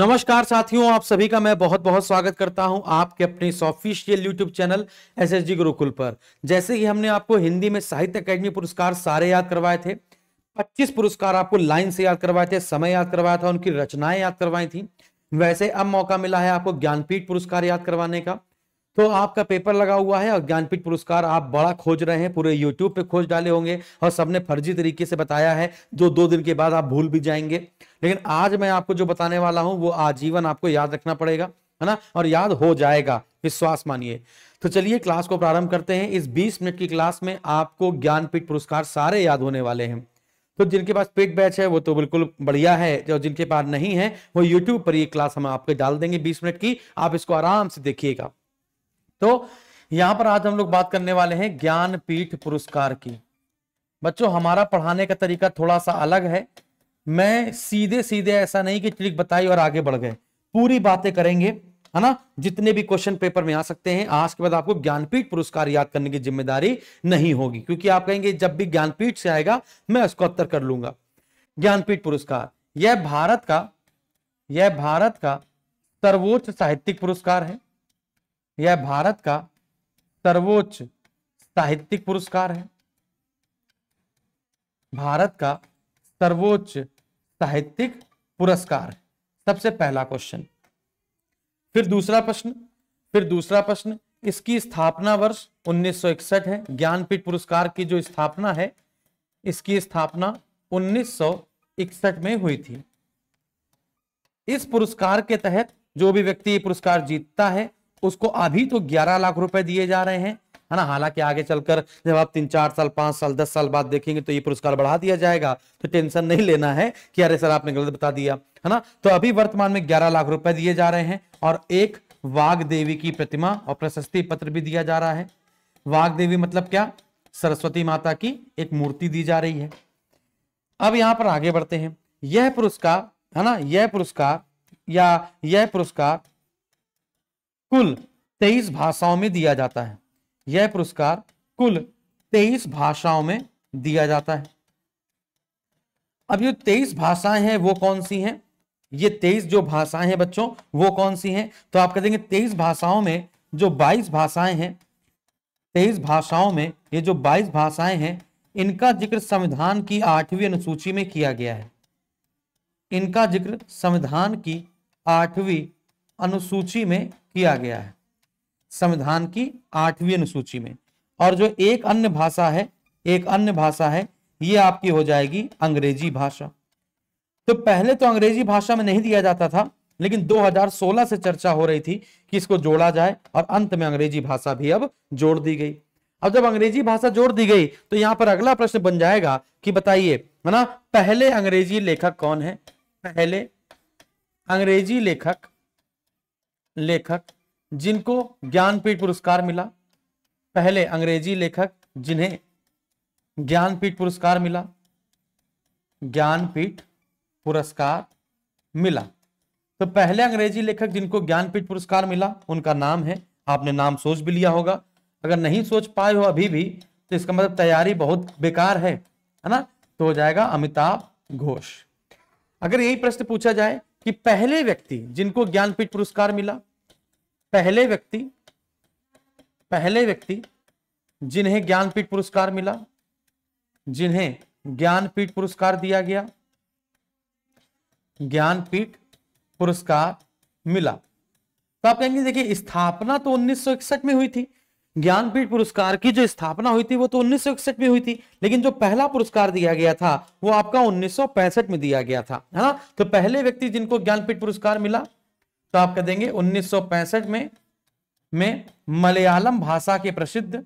नमस्कार साथियों आप सभी का मैं बहुत बहुत स्वागत करता हूं आपके अपने इस official YouTube channel S S Gurukul पर जैसे कि हमने आपको हिंदी में साहित्य अकेडमी पुरस्कार सारे याद करवाए थे 25 पुरस्कार आपको लाइन से याद करवाए थे समय याद करवाया था उनकी रचनाएं याद करवाई थी वैसे अब मौका मिला है आपको ज्ञानपीठ पुरस्कार याद करवाने का तो आपका पेपर लगा हुआ है और ज्ञानपीठ पुरस्कार आप बड़ा खोज रहे हैं पूरे यूट्यूब पे खोज डाले होंगे और सबने फर्जी तरीके से बताया है जो दो दिन के बाद आप भूल भी जाएंगे लेकिन आज मैं आपको जो बताने वाला हूं वो आजीवन आपको याद रखना पड़ेगा है ना और याद हो जाएगा विश्वास मानिए तो चलिए क्लास को प्रारंभ करते हैं इस बीस मिनट की क्लास में आपको ज्ञानपीठ पुरस्कार सारे याद होने वाले हैं तो जिनके पास पेड बैच है वो तो बिल्कुल बढ़िया है जो जिनके पास नहीं है वो यूट्यूब पर ये क्लास हम आपके डाल देंगे बीस मिनट की आप इसको आराम से देखिएगा तो यहां पर आज हम लोग बात करने वाले हैं ज्ञानपीठ पुरस्कार की बच्चों हमारा पढ़ाने का तरीका थोड़ा सा अलग है मैं सीधे सीधे ऐसा नहीं कि ट्रिक बताई और आगे बढ़ गए पूरी बातें करेंगे है ना जितने भी क्वेश्चन पेपर में आ सकते हैं आज के बाद आपको ज्ञानपीठ पुरस्कार याद करने की जिम्मेदारी नहीं होगी क्योंकि आप कहेंगे जब भी ज्ञानपीठ से आएगा मैं उसको उत्तर कर लूंगा ज्ञानपीठ पुरस्कार यह भारत का यह भारत का सर्वोच्च साहित्यिक पुरस्कार है यह भारत का सर्वोच्च साहित्यिक पुरस्कार है भारत का सर्वोच्च साहित्यिक पुरस्कार सबसे पहला क्वेश्चन फिर दूसरा प्रश्न फिर दूसरा प्रश्न इसकी स्थापना वर्ष 1961 है ज्ञानपीठ पुरस्कार की जो स्थापना है इसकी स्थापना 1961 में हुई थी इस पुरस्कार के तहत जो भी व्यक्ति ये पुरस्कार जीतता है उसको अभी तो ग्यारह लाख रुपए दिए जा रहे हैं है ना हालांकि आगे चलकर जब आप तीन चार साल पांच साल दस साल बाद देखेंगे तो ये पुरस्कार बढ़ा दिया जाएगा तो टेंशन नहीं लेना है कि अरे सर आपने गलत बता दिया है ना तो अभी वर्तमान में ग्यारह लाख रुपए दिए जा रहे हैं और एक वाघ देवी की प्रतिमा और प्रशस्ति पत्र भी दिया जा रहा है वाघ देवी मतलब क्या सरस्वती माता की एक मूर्ति दी जा रही है अब यहां पर आगे बढ़ते हैं यह पुरस्कार है ना यह पुरस्कार या यह पुरस्कार कुल तेईस भाषाओं में दिया जाता है यह पुरस्कार कुल तेईस भाषाओं में दिया जाता है अब ये तेईस भाषाएं हैं वो कौन सी हैं ये तेईस जो भाषाएं हैं बच्चों वो कौन सी हैं तो आप कह देंगे तेईस भाषाओं में जो बाईस भाषाएं हैं तेईस भाषाओं में ये जो बाईस भाषाएं हैं इनका जिक्र संविधान की आठवीं अनुसूची में किया गया है इनका जिक्र संविधान की आठवीं अनुसूची में किया गया है संविधान की आठवीं अनुसूची में और जो एक अन्य भाषा है एक अन्य भाषा है ये आपकी हो जाएगी अंग्रेजी भाषा तो पहले तो अंग्रेजी भाषा में नहीं दिया जाता था लेकिन 2016 से चर्चा हो रही थी कि इसको जोड़ा जाए और अंत में अंग्रेजी भाषा भी अब जोड़ दी गई अब जब अंग्रेजी भाषा जोड़ दी गई तो यहां पर अगला प्रश्न बन जाएगा कि बताइए है ना पहले अंग्रेजी लेखक कौन है पहले अंग्रेजी लेखक लेखक जिनको ज्ञानपीठ पुरस्कार मिला पहले अंग्रेजी लेखक जिन्हें ज्ञानपीठ पुरस्कार मिला ज्ञानपीठ पुरस्कार मिला तो पहले अंग्रेजी लेखक जिनको ज्ञानपीठ पुरस्कार मिला उनका नाम है आपने नाम सोच भी लिया होगा अगर नहीं सोच पाए हो अभी भी तो इसका मतलब तैयारी बहुत बेकार है है ना तो हो जाएगा अमिताभ घोष अगर यही प्रश्न पूछा जाए कि पहले व्यक्ति जिनको ज्ञानपीठ पुरस्कार मिला पहले व्यक्ति पहले व्यक्ति जिन्हें ज्ञानपीठ पुरस्कार मिला जिन्हें ज्ञानपीठ पुरस्कार दिया गया ज्ञानपीठ पुरस्कार मिला तो आप कहेंगे देखिए स्थापना तो 1961 में हुई थी ज्ञानपीठ पुरस्कार की जो स्थापना हुई थी वो तो उन्नीस में हुई थी लेकिन जो पहला पुरस्कार दिया गया था वो आपका उन्नीस में दिया गया था है ना तो पहले व्यक्ति जिनको ज्ञानपीठ पुरस्कार मिला तो आप कह देंगे उन्नीस में में मलयालम भाषा के प्रसिद्ध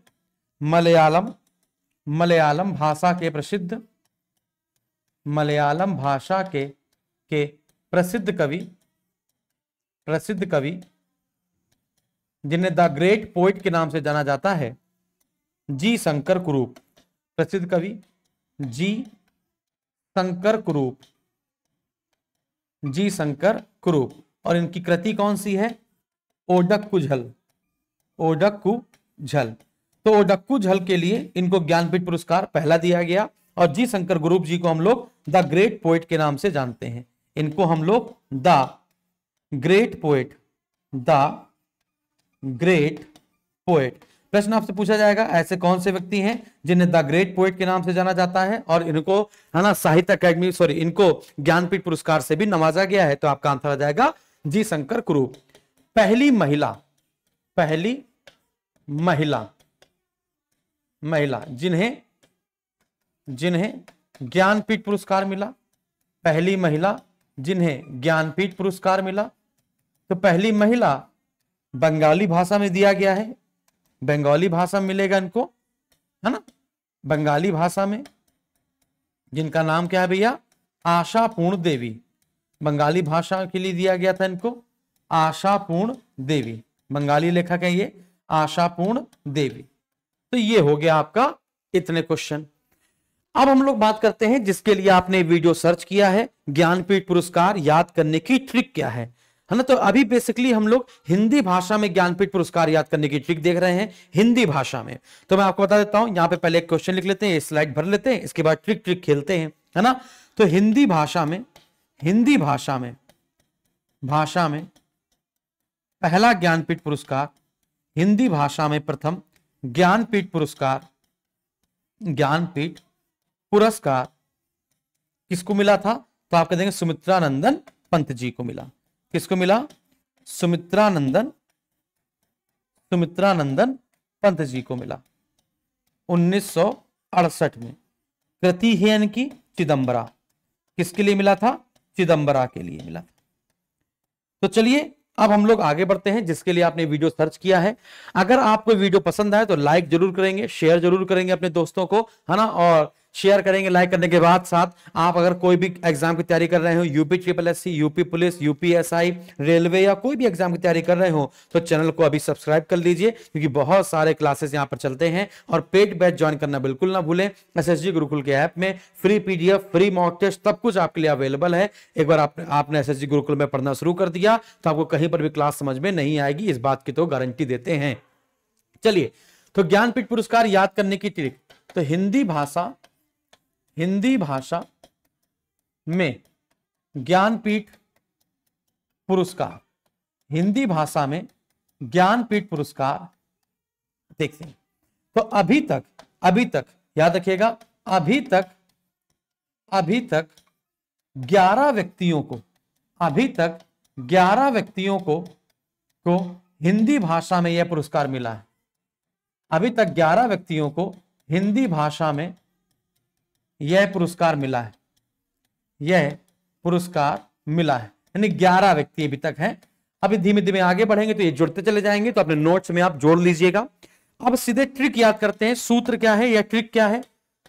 मलयालम मलयालम भाषा के प्रसिद्ध मलयालम भाषा के के प्रसिद्ध कवि प्रसिद्ध कवि जिन्हें द ग्रेट पोइट के नाम से जाना जाता है जी शंकर कुरूप प्रसिद्ध कवि जी शंकर कुरूप जी शंकर कुरूप और इनकी कृति कौन सी है ओडक्कू झल ओडक्कू झल तो ओडक्कू झल के लिए इनको ज्ञानपीठ पुरस्कार पहला दिया गया और जी शंकर गुरूप जी को हम लोग द ग्रेट पोएट के नाम से जानते हैं इनको हम लोग the great poet the great poet प्रश्न आपसे पूछा जाएगा ऐसे कौन से व्यक्ति हैं जिन्हें द ग्रेट पोएट के नाम से जाना जाता है और इनको है ना साहित्य अकेडमी सॉरी इनको ज्ञानपीठ पुरस्कार से भी नवाजा गया है तो आपका आंसर आ जाएगा जी शंकर कुरूप पहली महिला पहली महिला महिला जिन्हें जिन्हें ज्ञानपीठ पुरस्कार मिला पहली महिला जिन्हें ज्ञानपीठ पुरस्कार मिला तो पहली महिला बंगाली भाषा में दिया गया है बंगाली भाषा मिलेगा इनको है ना बंगाली भाषा में जिनका नाम क्या है भैया आशा पूर्ण देवी बंगाली भाषा के लिए दिया गया था इनको आशा पूर्ण देवी बंगाली लेखक है ये आशा पूर्ण देवी तो ये हो गया आपका इतने क्वेश्चन अब हम लोग बात करते हैं जिसके लिए आपने वीडियो सर्च किया है ज्ञानपीठ पुरस्कार याद करने की ट्रिक क्या है है ना तो अभी बेसिकली हम लोग हिंदी भाषा में ज्ञानपीठ पुरस्कार याद करने की ट्रिक देख रहे हैं हिंदी भाषा में तो मैं आपको बता देता हूं यहाँ पे पहले एक क्वेश्चन लिख लेते हैं स्लाइड भर लेते हैं इसके बाद ट्रिक ट्रिक खेलते हैं है ना तो हिंदी भाषा में हिंदी भाषा में भाषा में पहला ज्ञानपीठ पुरस्कार हिंदी भाषा में प्रथम ज्ञानपीठ पुरस्कार ज्ञानपीठ पुरस्कार किसको मिला था तो आप कह देंगे सुमित्रा नंदन पंत जी को मिला किसको मिला सुमित्रानंदन सुमित्रानंदन पंत जी को मिला उन्नीस में कृति है इनकी चिदंबरा किसके लिए मिला था चिदंबरा के लिए मिला था तो चलिए अब हम लोग आगे बढ़ते हैं जिसके लिए आपने वीडियो सर्च किया है अगर आपको वीडियो पसंद आए तो लाइक जरूर करेंगे शेयर जरूर करेंगे अपने दोस्तों को है ना और शेयर करेंगे लाइक करने के बाद साथ आप अगर कोई भी एग्जाम की तैयारी कर रहे हो UP triple S UP police UPSI railway या कोई भी एग्जाम की तैयारी कर रहे हो तो चैनल को अभी सब्सक्राइब कर लीजिए क्योंकि बहुत सारे क्लासेस यहाँ पर चलते हैं और पेड बैच ज्वाइन करना बिल्कुल ना भूलें एस एस गुरुकुल के ऐप में free P free mock test सब कुछ आपके लिए अवेलेबल है एक बार आपने एस एस गुरुकुल में पढ़ना शुरू कर दिया तो आपको कहीं पर भी क्लास समझ में नहीं आएगी इस बात की तो गारंटी देते हैं चलिए तो ज्ञानपीठ पुरस्कार याद करने की ट्रिक तो हिंदी भाषा हिंदी भाषा में ज्ञानपीठ पुरस्कार हिंदी भाषा में ज्ञानपीठ पुरस्कार देखते हैं तो अभी तक अभी तक याद रखिएगा अभी तक अभी तक 11 व्यक्तियों को अभी तक 11 व्यक्तियों को को हिंदी भाषा में यह पुरस्कार मिला है अभी तक 11 व्यक्तियों को हिंदी भाषा में यह पुरस्कार मिला है यह पुरस्कार मिला है यानी ग्यारह व्यक्ति अभी तक हैं अभी धीमे धीमे आगे बढ़ेंगे तो ये जुड़ते चले जाएंगे तो अपने नोट्स में आप जोड़ लीजिएगा अब सीधे ट्रिक याद करते हैं सूत्र क्या है या ट्रिक क्या है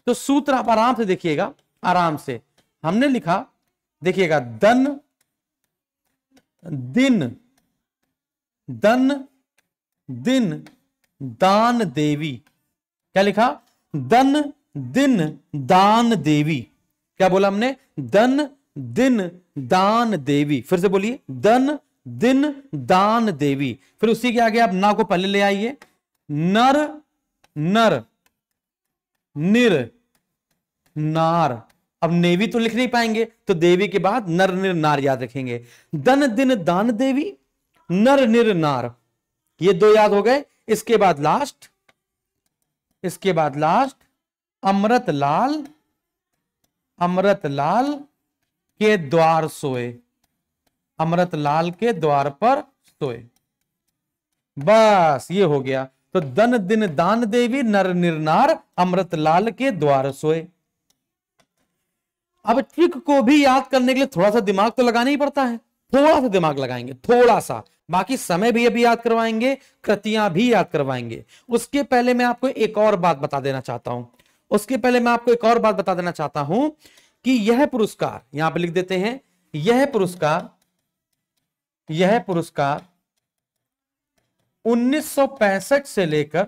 तो सूत्र आप आराम से देखिएगा आराम से हमने लिखा देखिएगा दन दिन दन दिन दान देवी क्या लिखा दन दिन दान देवी क्या बोला हमने दन दिन दान देवी फिर से बोलिए दन दिन दान देवी फिर उसी के आगे आप ना को पहले ले आइए नर नर निर नार अब नेवी तो लिख नहीं पाएंगे तो देवी के बाद नर निर नार याद रखेंगे दन दिन दान देवी नर निर नार ये दो याद हो गए इसके बाद लास्ट इसके बाद लास्ट अमृत लाल अमृत लाल के द्वार सोए अमृत लाल के द्वार पर सोए बस ये हो गया तो दन दिन दान देवी नर निर्नार अमृत लाल के द्वार सोए अब ट्रिक को भी याद करने के लिए थोड़ा सा दिमाग तो लगाना ही पड़ता है थोड़ा सा दिमाग लगाएंगे थोड़ा सा बाकी समय भी अभी याद करवाएंगे कृतियां भी याद करवाएंगे उसके पहले मैं आपको एक और बात बता देना चाहता हूं उसके पहले मैं आपको एक और बात बता देना चाहता हूं कि यह पुरस्कार यहां पर लिख देते हैं यह पुरस्कार यह पुरस्कार 1965 से लेकर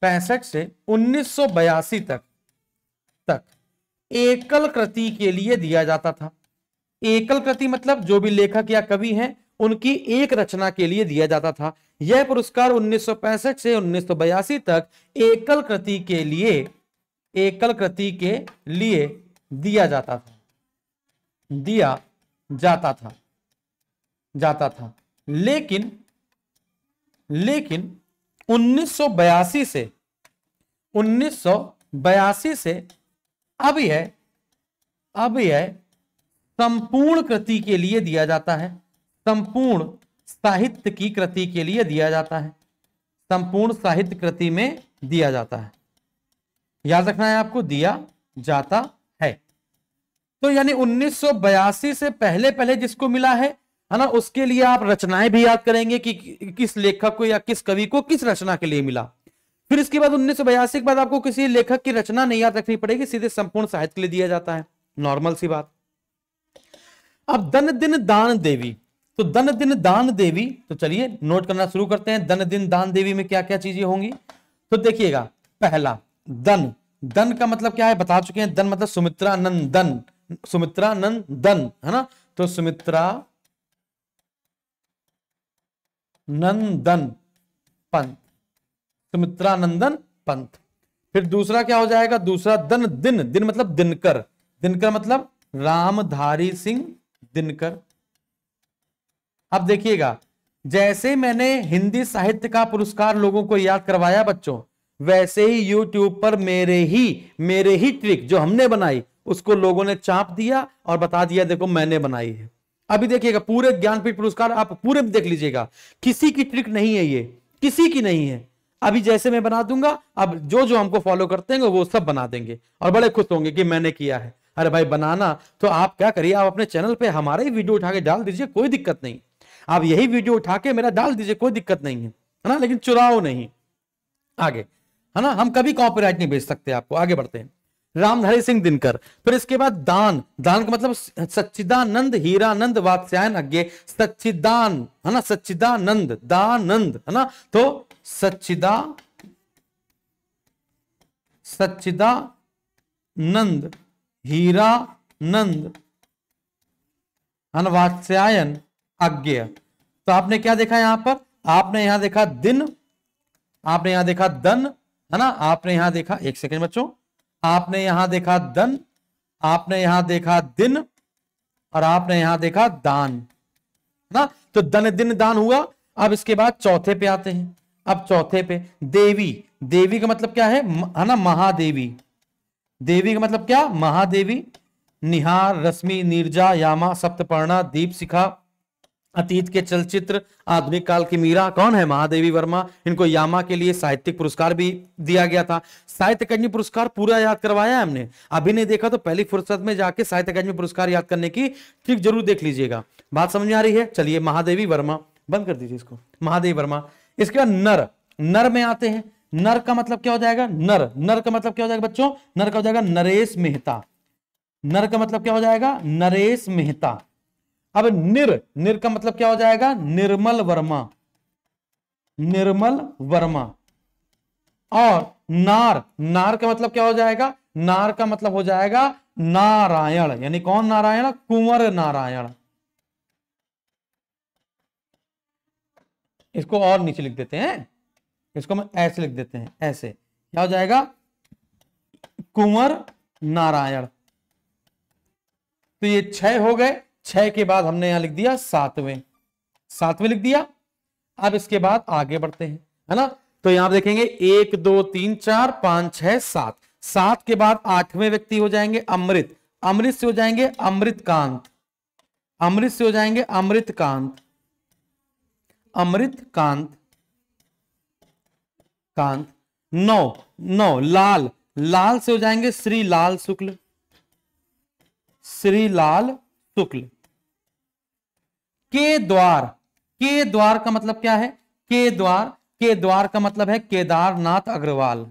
पैंसठ से उन्नीस तक तक एकल कृति के लिए दिया जाता था एकल कृति मतलब जो भी लेखक या कवि हैं उनकी एक रचना के लिए दिया जाता था यह पुरस्कार 1965 से 1982 तक एकल कृति के लिए एकल कृति के लिए दिया जाता था दिया जाता था जाता था लेकिन लेकिन 1982 से 1982 से अब यह अब यह संपूर्ण कृति के लिए दिया जाता है संपूर्ण साहित्य की कृति के लिए दिया जाता है संपूर्ण साहित्य कृति में दिया जाता है याद रखना है आपको दिया जाता है तो यानी उन्नीस से पहले पहले जिसको मिला है है ना उसके लिए आप रचनाएं भी याद करेंगे कि किस लेखक को या किस कवि को किस रचना के लिए मिला फिर इसके बाद उन्नीस के बाद आपको किसी लेखक की रचना नहीं याद रखनी पड़ेगी सीधे संपूर्ण साहित्य के लिए दिया जाता है नॉर्मल सी बात अब दन दिन दान देवी तो दन दिन दान देवी तो चलिए नोट करना शुरू करते हैं दन दिन दान देवी में क्या क्या चीजें होंगी तो देखिएगा पहला दन दन का मतलब क्या है बता चुके हैं दन मतलब सुमित्रा नंदन सुमित्रा नंदन है ना तो सुमित्रा नंदन पंथ सुमित्रा नंदन पंथ फिर दूसरा क्या हो जाएगा दूसरा दन दिन दिन मतलब दिनकर दिनकर मतलब रामधारी सिंह दिनकर अब देखिएगा जैसे मैंने हिंदी साहित्य का पुरस्कार लोगों को याद करवाया बच्चों वैसे ही YouTube पर मेरे ही मेरे ही ट्रिक जो हमने बनाई उसको लोगों ने चाप दिया और बता दिया देखो मैंने बनाई है अभी देखिएगा पूरे ज्ञानपीठ पुरस्कार आप पूरे देख लीजिएगा किसी की ट्रिक नहीं है ये किसी की नहीं है अभी जैसे मैं बना दूंगा अब जो जो हमको फॉलो करते हैं वो सब बना देंगे और बड़े खुश होंगे कि मैंने किया है अरे भाई बनाना तो आप क्या करिए आप अपने चैनल पे हमारा ही वीडियो उठा के डाल दीजिए कोई दिक्कत नहीं आप यही वीडियो उठा के मेरा डाल दीजिए कोई दिक्कत नहीं है ना लेकिन चुराओ नहीं आगे है ना हम कभी कॉपीराइट नहीं बेच सकते आपको आगे बढ़ते हैं रामधारी सिंह दिनकर फिर इसके बाद दान दान का मतलब सच्चिदानंद हीरानंद वात्स्यायन अज्ञे सच्चिदान है ना सच्चिदानंद दानंद है ना तो सच्चिदा हीरा नंद अनवात्स्यायन अज्ञ तो आपने क्या देखा यहां पर आपने यहां देखा दिन आपने यहां देखा दन है ना आपने यहां देखा एक सेकेंड बच्चों आपने यहां देखा दन आपने यहां देखा दिन और आपने यहां देखा दान ना तो दन दिन दान हुआ अब इसके बाद चौथे पे आते हैं अब चौथे पे देवी देवी का मतलब क्या है है ना महादेवी देवी का मतलब क्या महादेवी निहार रश्मि नीरजा यामा सप्तपर्णा दीप शिखा अतीत के चलचित्र आधुनिक काल की मीरा कौन है महादेवी वर्मा इनको यामा के लिए साहित्यिक पुरस्कार भी दिया गया था साहित्य अकादमी पुरस्कार पूरा याद करवाया हमने अभी नहीं देखा तो पहली फुर्सत में जाके साहित्य अकादमी पुरस्कार याद करने की ट्रिक जरूर देख लीजिएगा बात समझ में आ रही है चलिए महादेवी वर्मा बंद कर दीजिए इसको महादेवी वर्मा इसके बाद नर नर में आते हैं नर का मतलब क्या हो जाएगा नर नर का मतलब क्या हो जाएगा बच्चों नर का हो जाएगा नरेश मेहता नर का मतलब क्या हो जाएगा नरेश मेहता अब निर निर का मतलब क्या हो जाएगा निर्मल वर्मा निर्मल वर्मा और नार नार का मतलब क्या हो जाएगा नार का मतलब हो जाएगा नारायण यानी कौन नारायण कुंवर नारायण इसको और नीचे लिख देते हैं इसको हम ऐसे लिख देते हैं ऐसे क्या हो जाएगा कुंवर नारायण तो ये छह हो गए छह के बाद हमने यहां लिख दिया सातवें सातवें लिख दिया अब इसके बाद आगे बढ़ते हैं है ना तो यहां देखेंगे एक दो तीन चार पांच छह सात सात के बाद आठवें व्यक्ति हो जाएंगे अमृत अमृत से हो जाएंगे अमृतकांत अमृत से हो जाएंगे अमृतकांत अमृतकांत कांत नौ नौ लाल लाल से हो जाएंगे श्री लाल शुक्ल श्री लाल शुक्ल के द्वार के द्वार का मतलब क्या है के द्वार के द्वार का मतलब है केदारनाथ अग्रवाल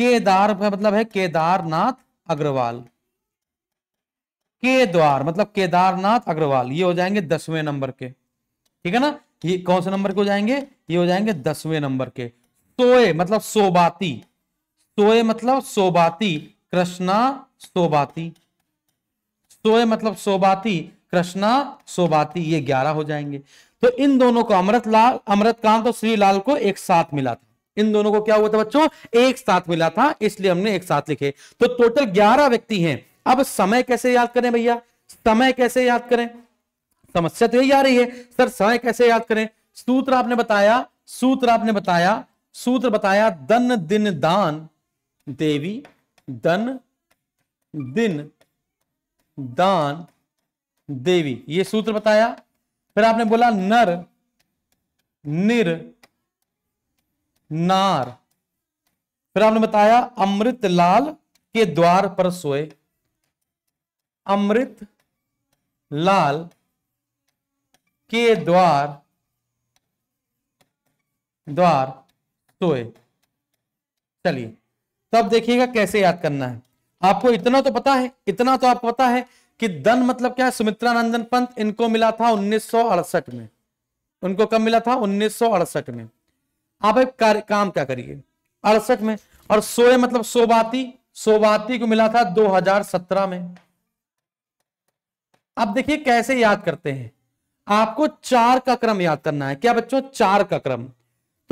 केदार का मतलब है केदारनाथ अग्रवाल के द्वार मतलब केदारनाथ अग्रवाल ये हो जाएंगे दसवें नंबर के ठीक है ना ये कौन से नंबर के हो जाएंगे ये हो जाएंगे दसवें नंबर के सोए मतलब सोबाती सोए मतलब सोबाती कृष्णा सोबाती सोए मतलब सोबाती कृष्णा सोबाती ये ग्यारह हो जाएंगे तो इन दोनों को अमृत लाल अमृतकांत और श्री लाल को एक साथ मिला था इन दोनों को क्या हुआ था बच्चों एक साथ मिला था इसलिए हमने एक साथ लिखे तो टोटल ग्यारह व्यक्ति हैं अब समय कैसे याद करें भैया समय कैसे याद करें समस्या तो यही आ रही है सर समय कैसे याद करें सूत्र आपने बताया सूत्र आपने बताया सूत्र बताया दन दिन दान देवी दन दिन दान देवी ये सूत्र बताया फिर आपने बोला नर निर नार फिर आपने बताया अमृत लाल के द्वार पर सोए अमृत लाल के द्वार द्वार सोए चलिए तब देखिएगा कैसे याद करना है आपको इतना तो पता है इतना तो आपको पता है कि दन मतलब क्या है सुमित्रा नंदन पंत इनको मिला था उन्नीस में उनको कब मिला था उन्नीस में आप हाँ एक कार्य काम क्या करिए अड़सठ में और सोए मतलब सोबाती सोबाती को मिला था 2017 में अब देखिए कैसे याद करते हैं आपको चार का क्रम याद करना है क्या बच्चों चार का क्रम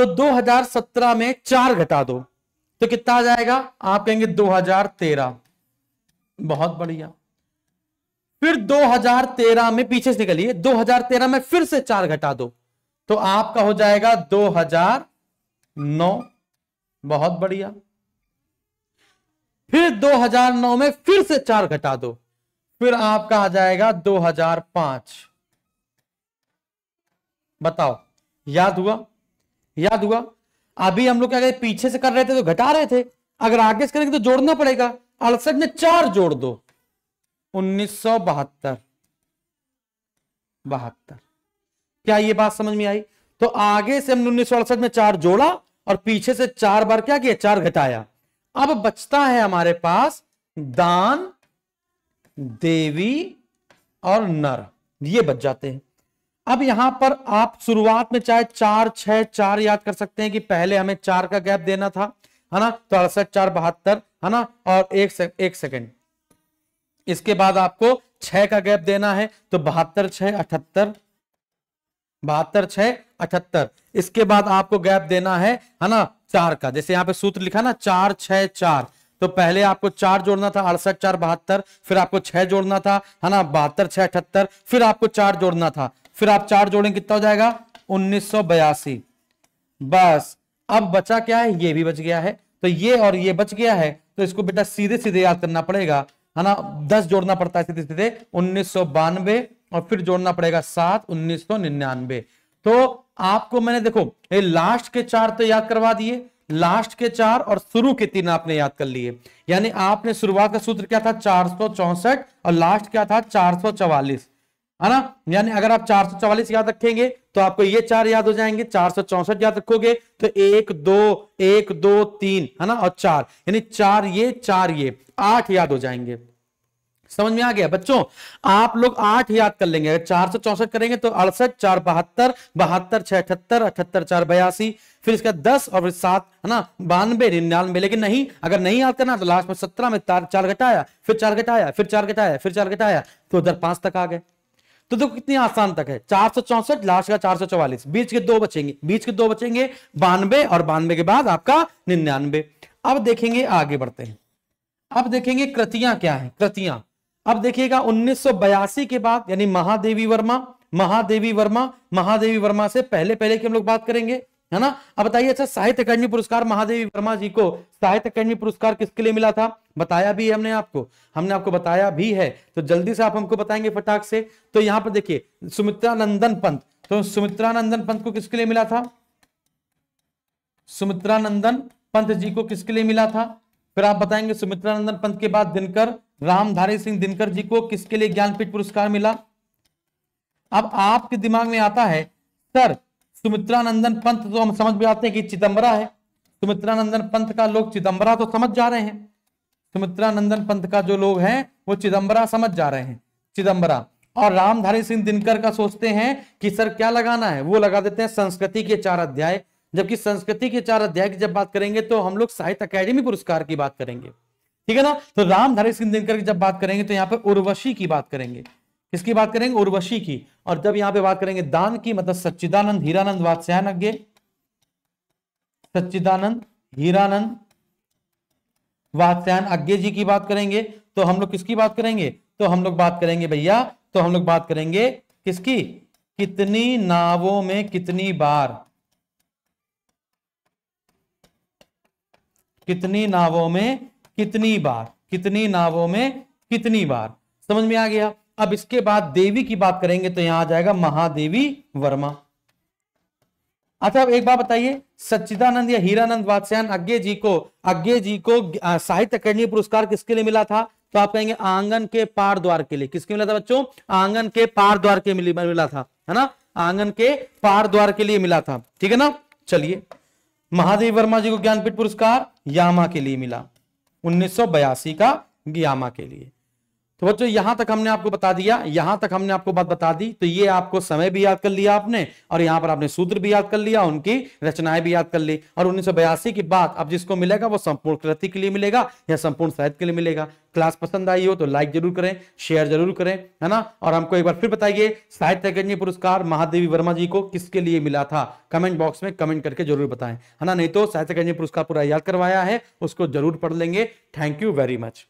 तो 2017 में चार घटा दो तो कितना आ जाएगा आप कहेंगे 2013 बहुत बढ़िया फिर 2013 में पीछे से निकलिए 2013 में फिर से चार घटा दो तो आपका हो जाएगा 2009 बहुत बढ़िया फिर 2009 में फिर से चार घटा दो फिर आपका आ जाएगा 2005 बताओ याद हुआ याद हुआ अभी हम लोग क्या पीछे से कर रहे थे तो घटा रहे थे अगर आगे से करेंगे तो जोड़ना पड़ेगा अड़सठ में चार जोड़ दो उन्नीस सौ बहत्तर बहत्तर क्या ये बात समझ में आई तो आगे से हमने उन्नीस में चार जोड़ा और पीछे से चार बार क्या किया चार घटाया अब बचता है हमारे पास दान देवी और नर ये बच जाते हैं अब यहां पर आप शुरुआत में चाहे चार छह चार याद कर सकते हैं कि पहले हमें चार का गैप देना था है ना तो अड़सठ चार बहत्तर है ना और एक से, एक सेकेंड इसके बाद आपको छह का गैप देना है तो बहत्तर छह अठहत्तर बहत्तर छह अठहत्तर इसके बाद आपको गैप देना है है ना चार का जैसे यहां पे सूत्र लिखा ना चार छह चार तो पहले आपको चार जोड़ना था अड़सठ चार बहत्तर फिर आपको छह जोड़ना था है ना बहत्तर छह अठहत्तर फिर आपको चार जोड़ना था फिर आप चार जोड़ेंगे कितना हो जाएगा उन्नीस बस अब बचा क्या है ये भी बच गया है तो ये और ये बच गया है तो इसको बेटा सीधे सीधे याद करना पड़ेगा है ना दस जोड़ना पड़ता है सीधे सीधे उन्नीस और फिर जोड़ना पड़ेगा सात उन्नीस सौ तो आपको मैंने देखो ये लास्ट के चार तो याद करवा दिए लास्ट के चार और शुरू के तीन आपने याद कर लिए यानी आपने शुरुआत का सूत्र क्या था चार और लास्ट क्या था चार है ना यानी अगर आप चार याद रखेंगे तो आपको ये चार याद हो जाएंगे चार सौ चौसठ याद रखोगे तो एक दो एक दो तीन है ना और चार यानी चार ये चार ये आठ याद हो जाएंगे समझ में आ गया बच्चों आप लोग आठ याद कर लेंगे अगर चार सौ चौसठ करेंगे तो अड़सठ चार बहत्तर बहत्तर छह अठहत्तर अठहत्तर चार बयासी फिर इसका दस और फिर सात है ना बानवे निन्यानवे लेकिन नहीं अगर नहीं याद करना तो लास्ट में सत्रह में चार घटाया फिर चार घटाया फिर चार घटाया फिर चार घटाया तो उधर पांच तक आ गए तो देखो कितनी आसान तक है चार सौ चौसठ लास्ट का चार सौ चौवालीस बीच के दो बचेंगे बीच के दो बचेंगे बानवे और बानवे के बाद आपका निन्यानवे अब देखेंगे आगे बढ़ते हैं अब देखेंगे कृतियां क्या है कृतियां अब देखिएगा 1982 के बाद यानी महादेवी वर्मा महादेवी वर्मा महादेवी वर्मा से पहले पहले की हम लोग बात करेंगे है ना अब बताइए अच्छा साहित्य अकेडमी पुरस्कार महादेवी वर्मा जी को साहित्य अकेडमी पुरस्कार किसके लिए मिला था बताया भी है हमने आपको हमने आपको बताया भी है तो जल्दी से आप हमको बताएंगे फटाक से तो यहाँ पर देखिए सुमित्रा नंदन पंत तो सुमित्रा नंदन पंत को किसके लिए मिला था सुमित्रा नंदन पंत जी को किसके लिए मिला था फिर आप बताएंगे सुमित्रा नंदन पंत के बाद दिनकर रामधारी सिंह दिनकर जी को किसके लिए ज्ञानपीठ पुरस्कार मिला अब आपके दिमाग में आता है सर सुमित्रानंदन पंथ तो हम समझ भी आते हैं कि चिदम्बरा है सुमित्रानंदन पंथ का लोग चिदम्बरा तो समझ जा रहे हैं सुमित्रानंदन पंथ का जो लोग हैं वो चिदम्बरा समझ जा रहे हैं चिदम्बरा और रामधारी सिंह दिनकर का सोचते हैं कि सर क्या लगाना है वो लगा देते हैं संस्कृति के चार अध्याय जबकि संस्कृति के चार अध्याय की जब बात करेंगे तो हम लोग साहित्य अकेडमी पुरस्कार की बात करेंगे ठीक है ना तो रामधारी सिंह दिनकर की जब बात करेंगे तो यहाँ पर उर्वशी की बात करेंगे किसकी बात करेंगे उर्वशी की और जब यहां पे बात करेंगे दान की मतलब सच्चिदानंद हीरानंद वात्स्यानज्ञ अज्ञे सच्चिदानंद हीरानंद वात्स्यान अज्ञे जी की बात करेंगे तो हम लोग किसकी बात करेंगे तो हम लोग बात करेंगे भैया तो हम लोग बात करेंगे किसकी कितनी नावों में कितनी बार कितनी नावों में कितनी बार कितनी नावों में कितनी बार समझ में आ गया अब इसके बाद देवी की बात करेंगे तो यहां आ जाएगा महादेवी वर्मा अच्छा अब एक बात बताइए सच्चिदानंद या हीरानंद वात्स्यान अज्ञे जी को अज्ञे जी को साहित्य अकेडमी पुरस्कार किसके लिए मिला था तो आप कहेंगे आंगन के पार द्वार के लिए किसके मिला था बच्चों आंगन के पार द्वार के मिला था है ना आंगन के पार द्वार के लिए मिला था ठीक है ना चलिए महादेव वर्मा जी को ज्ञानपीठ पुरस्कार यामा के लिए मिला उन्नीस का यामा के लिए तो बच्चों यहां तक हमने आपको बता दिया यहां तक हमने आपको बात बता दी तो ये आपको समय भी याद कर लिया आपने और यहां पर आपने सूत्र भी याद कर लिया उनकी रचनाएं भी याद कर ली और उन्नीस की बात अब जिसको मिलेगा वो संपूर्ण कृति के लिए मिलेगा या संपूर्ण साहित्य के लिए मिलेगा क्लास पसंद आई हो तो लाइक जरूर करें शेयर जरूर करें है ना और हमको एक बार फिर बताइए साहित्य अकेदमी पुरस्कार महादेवी वर्मा जी को किसके लिए मिला था कमेंट बॉक्स में कमेंट करके जरूर बताएं है ना नहीं तो साहित्य अकादमी पुरस्कार पूरा याद करवाया है उसको जरूर पढ़ लेंगे थैंक यू वेरी मच